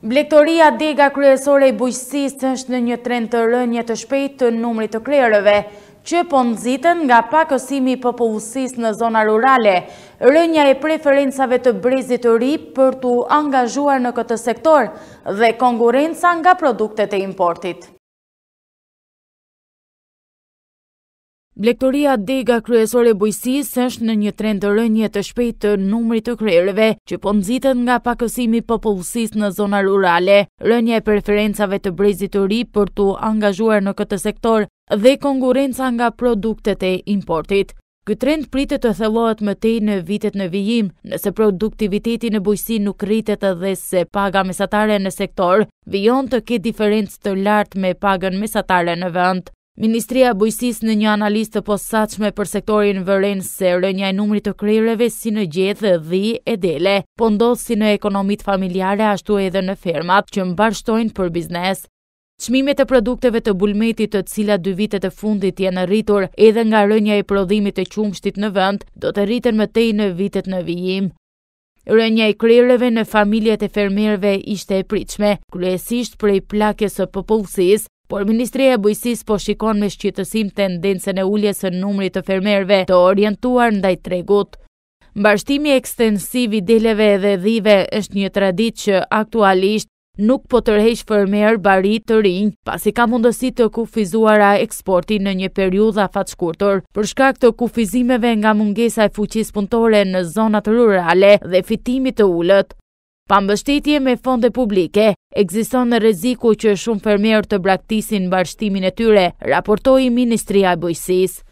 Blektoria dega kryesore i bujqësist është në një trend të rënjë të shpejt të numrit të krerëve, që po nëzitën nga pakësimi pëpullësis në zona rurale, rënja e preferencave të brezit të ri për të angazhuar në këtë sektor dhe konkurenca nga produktet e importit. Blektoria dega kryesore bujësis është në një trend të rënje të shpejt të numrit të krerëve që po nëzitën nga pakësimi popullësis në zona rurale, rënjë e preferencave të brezit të ri për të angazhuar në këtë sektor dhe konkurenca nga produktet e importit. Ky trend pritet të thellohet më tej në vitet në vijim, nëse produktiviteti në bujqësi nuk rritet edhe se paga mesatare në sektor vijon të ketë diferencë të lartë me pagën mesatare në vend. Ministria e në një analizë të posaçme për sektorin Vërenë se rënja e numrit të krejreve si në gjethë dhi e dele, po ndodh si në ekonomitë familjare ashtu edhe në fermat që barështojnë për biznes. Çmimet e produkteve të bulmetit të cilat dy vitet e fundit janë rritur edhe nga rënja e prodhimit të qumshtit në vend, do të rriten më tej në vitet në vijim. Rënja e krerëve në familjet e fermerëve ishte e pritshme, kryesisht prej plakjes së popullsisë por Ministri e po shikon me shqytësim tendencën e ulljes së numrit të fermerve të orientuar ndaj tregut. Mbashtimi ekstensiv i deleve dhe dhive është një tradit që aktualisht nuk po tërheq fermerë bari të rinj, pasi ka mundësi të kufizuara eksporti në një periudhë afatshkurtër, për shkak të kufizimeve nga mungesa e fuqisë punëtore në zonat rurale dhe fitimit të ulët. Pa mbështetje me fonde publike, Ekziston në reziku që shumë fermerë të braktisin bashtimin e tyre, raportoi Ministria e